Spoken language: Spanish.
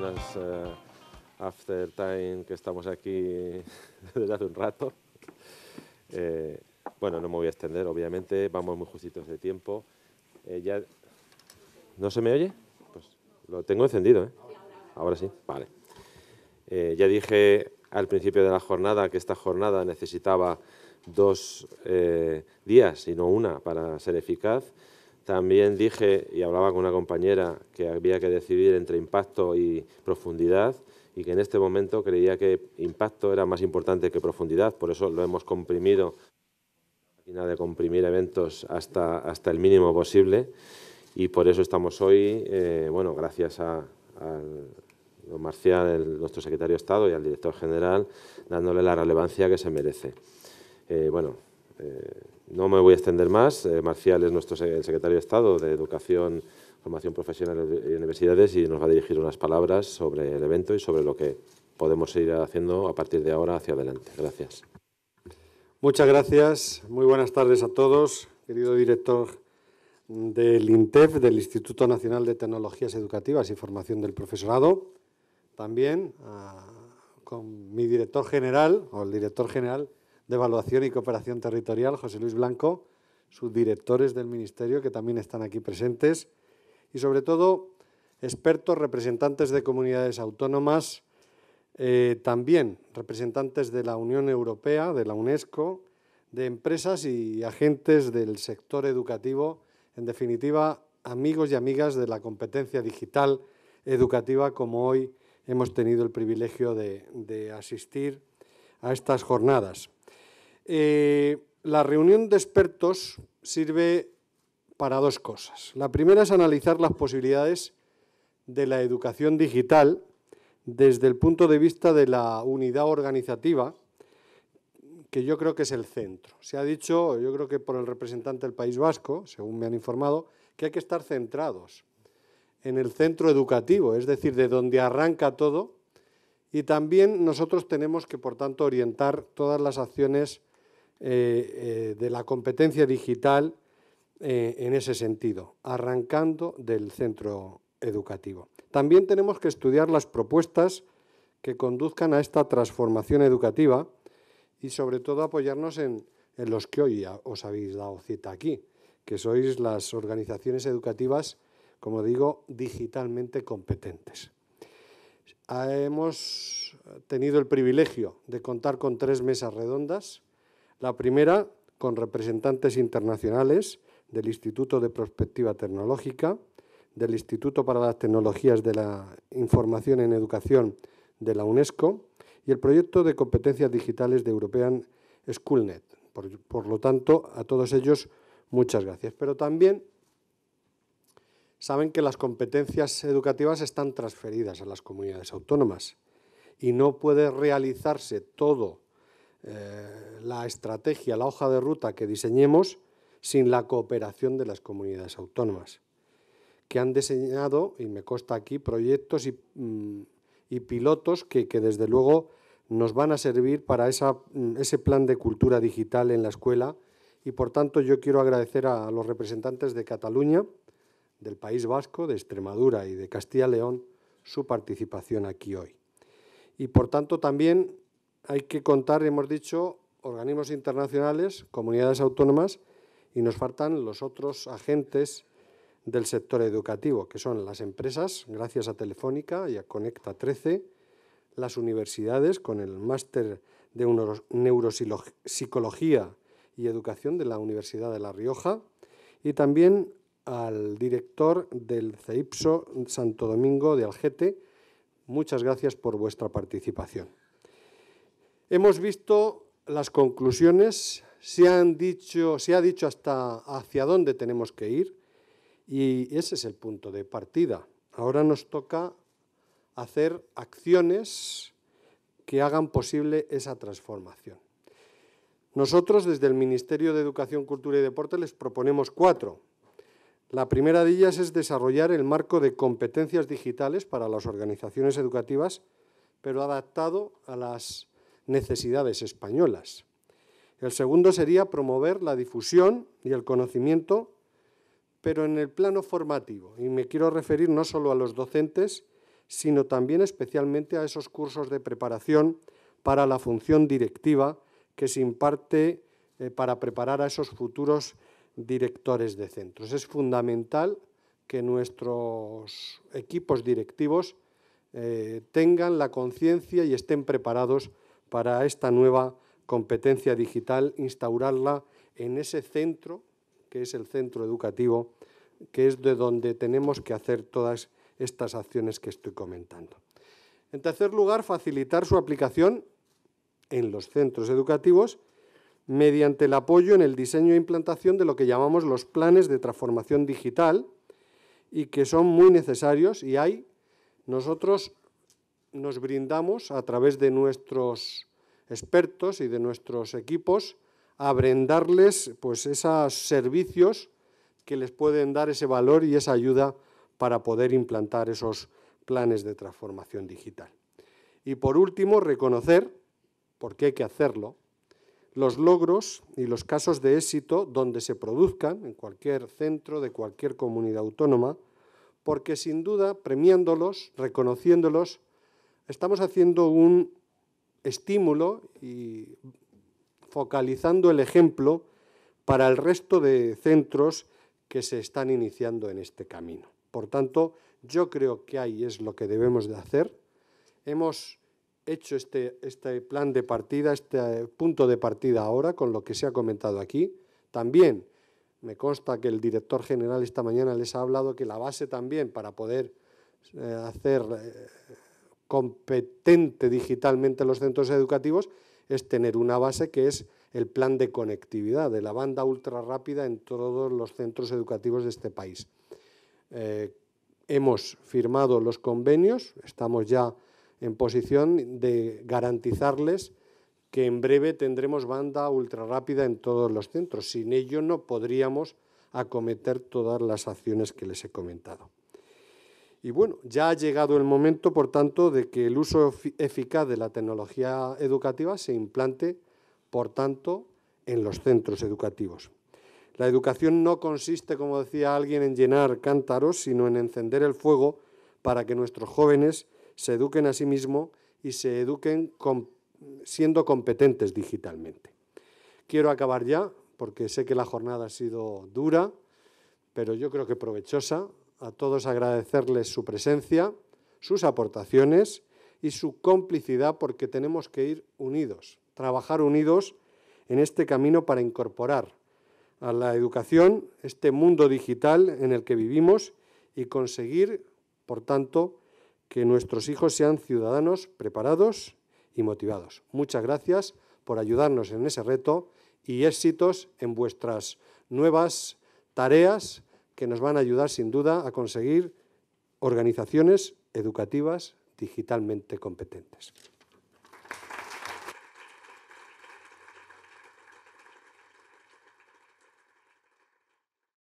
buenas eh, after time que estamos aquí desde hace un rato. Eh, bueno, no me voy a extender, obviamente, vamos muy justitos de tiempo. Eh, ya... ¿No se me oye? Pues lo tengo encendido, ¿eh? Ahora sí, vale. ya dije al principio de la jornada que esta jornada necesitaba dos días y no una para ser eficaz. También dije, y hablaba con una compañera, que había que decidir entre impacto y profundidad y que en este momento creía que impacto era más importante que profundidad, por eso lo hemos comprimido, máquina de comprimir eventos hasta, hasta el mínimo posible y por eso estamos hoy, eh, bueno, gracias a, don Marcial, nuestro secretario de Estado y al director general, dándole la relevancia que se merece. Eh, bueno, eh, no me voy a extender más. Eh, Marcial es nuestro secretario de Estado de Educación, Formación Profesional y Universidades y nos va a dirigir unas palabras sobre el evento y sobre lo que podemos seguir haciendo a partir de ahora hacia adelante. Gracias. Muchas gracias. Muy buenas tardes a todos. Querido director del INTEF, del Instituto Nacional de Tecnologías Educativas y Formación del Profesorado, también ah, con mi director general o el director general de Evaluación y Cooperación Territorial, José Luis Blanco, sus directores del Ministerio, que también están aquí presentes, y sobre todo expertos, representantes de comunidades autónomas, eh, también representantes de la Unión Europea, de la UNESCO, de empresas y agentes del sector educativo, en definitiva, amigos y amigas de la competencia digital educativa, como hoy hemos tenido el privilegio de asistir a estas jornadas. Eh, la reunión de expertos sirve para dos cosas. La primera es analizar las posibilidades de la educación digital desde el punto de vista de la unidad organizativa, que yo creo que es el centro. Se ha dicho, yo creo que por el representante del País Vasco, según me han informado, que hay que estar centrados en el centro educativo, es decir, de donde arranca todo, y también nosotros tenemos que, por tanto, orientar todas las acciones eh, eh, de la competencia digital eh, en ese sentido, arrancando del centro educativo. También tenemos que estudiar las propuestas que conduzcan a esta transformación educativa y sobre todo apoyarnos en, en los que hoy os habéis dado cita aquí, que sois las organizaciones educativas, como digo, digitalmente competentes. Hemos tenido el privilegio de contar con tres mesas redondas la primera con representantes internacionales del Instituto de Prospectiva Tecnológica, del Instituto para las Tecnologías de la Información en Educación de la UNESCO y el proyecto de competencias digitales de European Schoolnet. Por, lo tanto, a todos ellos muchas gracias. Pero también saben que las competencias educativas están transferidas a las comunidades autónomas y no puede realizarse todo eh, la estrategia, la hoja de ruta que diseñemos sin la cooperación de las comunidades autónomas, que han diseñado, y me consta aquí, proyectos y, mm, pilotos que, desde luego nos van a servir para mm, ese plan de cultura digital en la escuela y por tanto yo quiero agradecer a los representantes de Cataluña, del País Vasco, de Extremadura y de Castilla-León su participación aquí hoy. Y por tanto también hay que contar, hemos dicho, organismos internacionales, comunidades autónomas y nos faltan los otros agentes del sector educativo, que son las empresas, gracias a Telefónica y a Conecta 13, las universidades con el máster de neuropsicología y educación de la Universidad de La Rioja y también al director del CEIPSO Santo Domingo de Algete. Muchas gracias por vuestra participación. Hemos visto las conclusiones, se, han dicho, se ha dicho hasta hacia dónde tenemos que ir y ese es el punto de partida. Ahora nos toca hacer acciones que hagan posible esa transformación. Nosotros desde el Ministerio de Educación, Cultura y Deporte les proponemos cuatro. La primera de ellas es desarrollar el marco de competencias digitales para las organizaciones educativas, pero adaptado a las necesidades españolas. El segundo sería promover la difusión y el conocimiento, pero en el plano formativo. Y me quiero referir no solo a los docentes, sino también especialmente a esos cursos de preparación para la función directiva que se imparte eh, para preparar a esos futuros directores de centros. Es fundamental que nuestros equipos directivos eh, tengan la conciencia y estén preparados para esta nueva competencia digital, instaurarla en ese centro, que es el centro educativo, que es de donde tenemos que hacer todas estas acciones que estoy comentando. En tercer lugar, facilitar su aplicación en los centros educativos mediante el apoyo en el diseño e implantación de lo que llamamos los planes de transformación digital y que son muy necesarios y hay, nosotros nos brindamos a través de nuestros expertos y de nuestros equipos a brindarles pues, esos servicios que les pueden dar ese valor y esa ayuda para poder implantar esos planes de transformación digital. Y por último, reconocer, porque hay que hacerlo, los logros y los casos de éxito donde se produzcan en cualquier centro de cualquier comunidad autónoma, porque sin duda premiándolos, reconociéndolos, estamos haciendo un estímulo y focalizando el ejemplo para el resto de centros que se están iniciando en este camino. Por tanto, yo creo que ahí es lo que debemos de hacer. Hemos hecho este, este plan de partida, este punto de partida ahora con lo que se ha comentado aquí. También me consta que el director general esta mañana les ha hablado que la base también para poder eh, hacer eh, competente digitalmente los centros educativos es tener una base que es el plan de conectividad de la banda ultra rápida en todos los centros educativos de este país. Eh, hemos firmado los convenios, estamos ya en posición de garantizarles que en breve tendremos banda ultra rápida en todos los centros. Sin ello no podríamos acometer todas las acciones que les he comentado. Y bueno, ya ha llegado el momento, por tanto, de que el uso eficaz de la tecnología educativa se implante, por tanto, en los centros educativos. La educación no consiste, como decía alguien, en llenar cántaros, sino en encender el fuego para que nuestros jóvenes se eduquen a sí mismos y se eduquen siendo competentes digitalmente. Quiero acabar ya, porque sé que la jornada ha sido dura, pero yo creo que provechosa a todos agradecerles su presencia, sus aportaciones y su complicidad porque tenemos que ir unidos, trabajar unidos en este camino para incorporar a la educación este mundo digital en el que vivimos y conseguir, por tanto, que nuestros hijos sean ciudadanos preparados y motivados. Muchas gracias por ayudarnos en ese reto y éxitos en vuestras nuevas tareas que nos van a ayudar sin duda a conseguir organizaciones educativas digitalmente competentes.